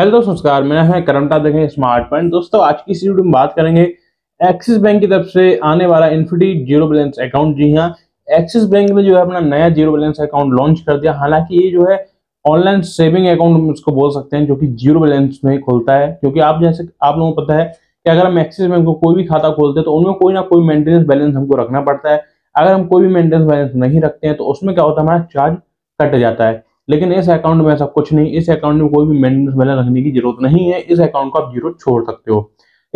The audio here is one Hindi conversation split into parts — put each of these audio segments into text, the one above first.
हेलो दोस्तों नमस्कार मेरा है करमटा देखें स्मार्ट पॉइंट दोस्तों आज की इस वीडियो में बात करेंगे एक्सिस बैंक की तरफ से आने वाला इन्फिटी जीरो बैलेंस अकाउंट जी हाँ एक्सिस बैंक ने जो है अपना नया जीरो बैलेंस अकाउंट लॉन्च कर दिया हालांकि ये जो है ऑनलाइन सेविंग अकाउंट हम बोल सकते हैं जो कि जीरो बैलेंस में खुलता है क्योंकि आप जैसे आप लोगों को पता है कि अगर हम एक्सिस बैंक को कोई भी खाता खोलते हैं तो उनमें कोई ना कोई मेंटेनेंस बैलेंस हमको रखना पड़ता है अगर हम कोई भी मेंटेनेंस बैलेंस नहीं रखते हैं तो उसमें क्या होता है हमारा चार्ज कट जाता है लेकिन इस अकाउंट में ऐसा कुछ नहीं इस अकाउंट में कोई भी मेंटेनेंस बैलेंस रखने की जरूरत नहीं है इस अकाउंट को आप जीरो छोड़ सकते हो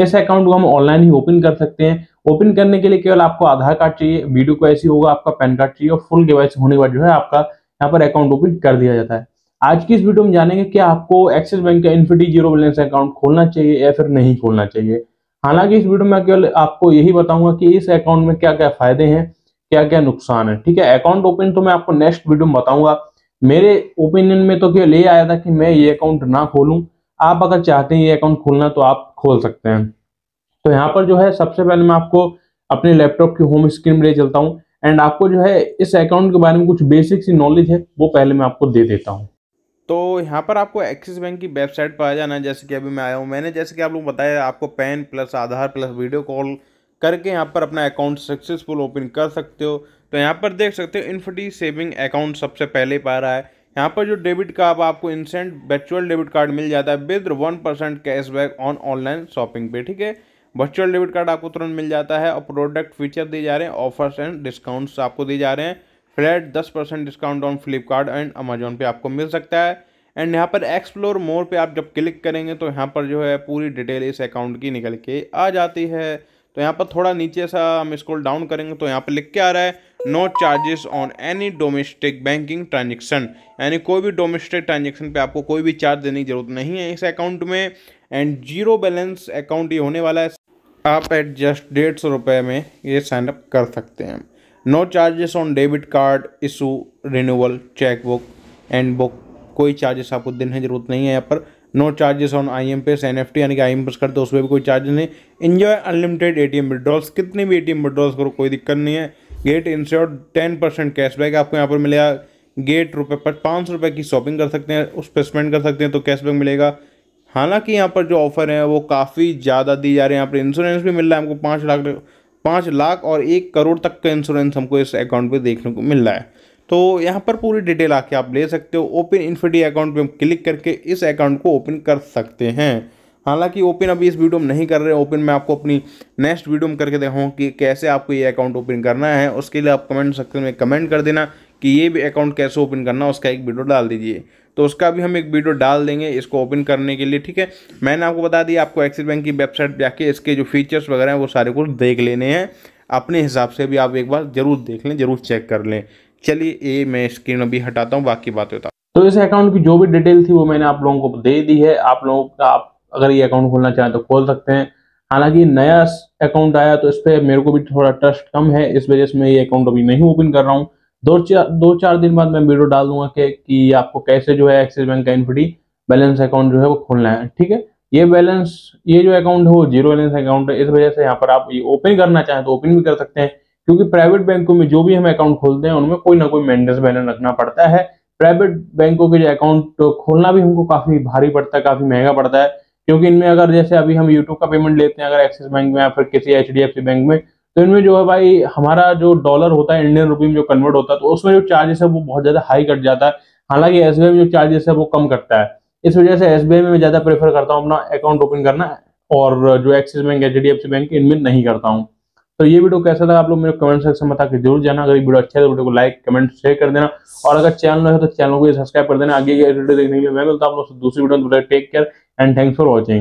इस अकाउंट को हम ऑनलाइन ही ओपन कर सकते हैं ओपन करने के लिए केवल आपको आधार कार्ड चाहिए वीडियो को ऐसी होगा आपका पैन कार्ड चाहिए और फुल केवाईसी होने के बाद जो है आपका यहाँ पर अकाउंट ओपन कर दिया जाता है आज की इस वीडियो में जानेंगे कि आपको एक्सिस बैंक का इन्फिटी जीरो बैलेंस अकाउंट खोलना चाहिए या फिर नहीं खोलना चाहिए हालांकि इस वीडियो में केवल आपको यही बताऊंगा कि इस अकाउंट में क्या क्या फायदे हैं क्या क्या नुकसान है ठीक है अकाउंट ओपन तो मैं आपको नेक्स्ट वीडियो में बताऊंगा मेरे ओपिनियन में तो क्यों ले आया था कि मैं ये अकाउंट ना खोलूं आप अगर चाहते हैं ये अकाउंट खोलना तो आप खोल सकते हैं तो यहाँ पर जो है सबसे पहले मैं आपको अपने लैपटॉप की होम स्क्रीन ले चलता हूँ एंड आपको जो है इस अकाउंट के बारे में कुछ बेसिक सी नॉलेज है वो पहले मैं आपको दे देता हूँ तो यहाँ पर आपको एक्सिस बैंक की वेबसाइट पर आ जाना जैसे कि अभी मैं आया हूँ मैंने जैसे कि आप लोग बताया आपको PAN plus Aadhaar plus video call करके यहाँ पर अपना अकाउंट सक्सेसफुल ओपन कर सकते हो तो यहाँ पर देख सकते हो इन्फिटी सेविंग अकाउंट सबसे पहले पा रहा है यहाँ पर जो डेबिट कार्ड आपको इंसेंट वर्चुअल डेबिट कार्ड मिल जाता है with one percent cashback on online shopping पे ठीक है वर्चुअल डेबिट कार्ड आपको तुरंत मिल जाता है और प्रोडक्ट फीचर दिए जा रहे हैं ऑफर्स एंड डिस्काउंट्स आपको दिए जा रहे हैं फ्लैट दस percent discount on Flipkart and Amazon पे आपको मिल सकता है एंड यहाँ पर एक्सप्लोर मोर पर आप जब क्लिक करेंगे तो यहाँ पर जो है पूरी डिटेल इस अकाउंट की निकल के आ जाती है तो यहाँ पर थोड़ा नीचे सा हम स्क्रॉल डाउन करेंगे तो यहाँ पर लिख के आ रहा है no charges on any domestic banking transaction यानी कोई भी डोमेस्टिक ट्रांजेक्शन पे आपको कोई भी चार्ज देने की जरूरत नहीं है इस अकाउंट में एंड जीरो बैलेंस अकाउंट ये होने वाला है आप एट जस्ट डेढ़ सौ रुपये में ये साइनअप कर सकते हैं no charges on debit card issue renewal cheque book and book कोई चार्जेस आपको देने की जरूरत नहीं है यहाँ पर no charges on I M PS N E F T कि आई एम पेस करते हो उसमें भी कोई चार्जेस नहीं enjoy unlimited A T M withdrawals कितनी भी ए टी एम विड्रॉल्स करो कोई दिक्कत नहीं है get insure ten percent cashback आपको यहाँ पर मिलेगा गेट रुपये पर पाँच सौ रुपये की शॉपिंग कर सकते हैं उस पर स्पेंड कर सकते हैं तो कैशबैक मिलेगा हालांकि यहाँ पर जो ऑफर है वो काफ़ी ज़्यादा दी जा रही है यहाँ पर इंश्योरेंस भी मिल रहा है हमको पाँच लाख पाँच लाख और एक करोड़ तक का इंश्योरेंस हमको इस अकाउंट पर देखने को मिल रहा है तो यहाँ पर पूरी डिटेल आके आप ले सकते हो ओपन इन्फिटी अकाउंट पे हम क्लिक करके इस अकाउंट को ओपन कर सकते हैं हालांकि ओपन अभी इस वीडियो में नहीं कर रहे ओपन मैं आपको अपनी नेक्स्ट वीडियो में करके देखाऊँ कि कैसे आपको ये अकाउंट ओपन करना है उसके लिए आप कमेंट सेक्शन में कमेंट कर देना कि ये भी अकाउंट कैसे ओपन करना उसका एक वीडियो डाल दीजिए तो उसका भी हम एक वीडियो डाल देंगे इसको ओपन करने के लिए ठीक है मैंने आपको बता दिया आपको एक्सिस बैंक की वेबसाइट पर आके इसके जो फीचर्स वगैरह हैं वो सारे कुछ देख लेने हैं अपने हिसाब से भी आप एक बार ज़रूर देख लें ज़रूर चेक कर लें चलिए ये मैं स्क्रीन अभी हटाता हूँ बाकी बात होता तो इस अकाउंट की जो भी डिटेल थी वो मैंने आप लोगों को दे दी है आप लोगों का आप अगर ये अकाउंट खोलना चाहें तो खोल सकते हैं हालांकि नया अकाउंट आया तो इस पर मेरे को भी थोड़ा ट्रस्ट कम है इस वजह से मैं ये अकाउंट अभी नहीं ओपन कर रहा हूँ दो चार दो चार दिन बाद मैं वीडियो डाल दूंगा कि, कि आपको कैसे जो है एक्सिस बैंक का इनफिडी बैलेंस अकाउंट जो है वो खोलना है ठीक है ये बैलेंस ये जो अकाउंट है वो जीरो बैलेंस अकाउंट है इस वजह से यहाँ पर आप ये ओपन करना चाहें तो ओपन भी कर सकते हैं क्योंकि प्राइवेट बैंकों में जो भी हम अकाउंट खोलते हैं उनमें कोई ना कोई मेंटेनेंस बैलेंस रखना पड़ता है प्राइवेट बैंकों के जो अकाउंट खोलना भी हमको काफी भारी पड़ता है काफी महंगा पड़ता है क्योंकि इनमें अगर जैसे अभी हम यूट्यूब का पेमेंट लेते हैं अगर एक्सिस बैंक में या फिर किसी एच बैंक में तो इनमें जो है भाई हमारा जो डॉलर होता है इंडियन रुपये में जो कन्वर्ट होता है तो उसमें जो चार्जेस है वो बहुत ज्यादा हाई कट जाता है हालांकि एस में जो चार्जेस है वो कम करता है इस वजह से एस में मैं ज्यादा प्रेफर करता हूँ अपना अकाउंट ओपन करना और जो एक्सिस बैंक एच बैंक इनमें नहीं करता हूँ तो ये वीडियो कैसा था आप लोग मेरे कमेंट सेक्शन में बता के जरूर जाना अगर वीडियो अच्छा है तो वीडियो को लाइक कमेंट शेयर कर देना और अगर चैनल है तो चैनल को सब्सक्राइब कर देना आगे वीडियो देखने के लिए मैं मिलता हूँ आप लोग दूसरी video take care and thanks for watching